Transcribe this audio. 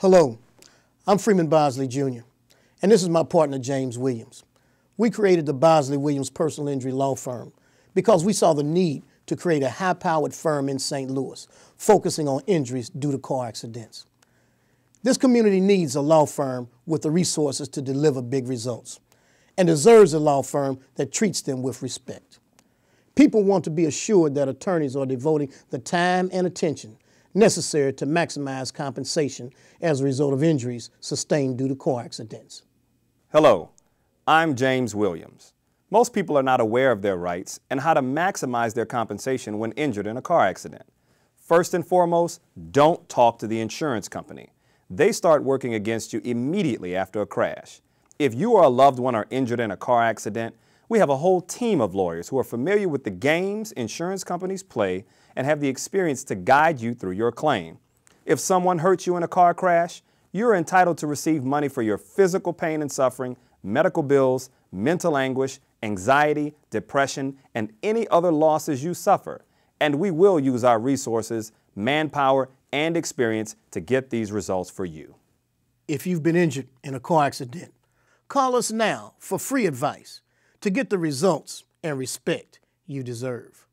Hello, I'm Freeman Bosley Jr., and this is my partner, James Williams. We created the Bosley Williams Personal Injury Law Firm because we saw the need to create a high powered firm in St. Louis, focusing on injuries due to car accidents. This community needs a law firm with the resources to deliver big results and deserves a law firm that treats them with respect. People want to be assured that attorneys are devoting the time and attention necessary to maximize compensation as a result of injuries sustained due to car accidents. Hello, I'm James Williams. Most people are not aware of their rights and how to maximize their compensation when injured in a car accident. First and foremost, don't talk to the insurance company. They start working against you immediately after a crash. If you or a loved one are injured in a car accident, we have a whole team of lawyers who are familiar with the games insurance companies play and have the experience to guide you through your claim. If someone hurts you in a car crash, you're entitled to receive money for your physical pain and suffering, medical bills, mental anguish, anxiety, depression, and any other losses you suffer. And we will use our resources, manpower, and experience to get these results for you. If you've been injured in a car accident, call us now for free advice to get the results and respect you deserve.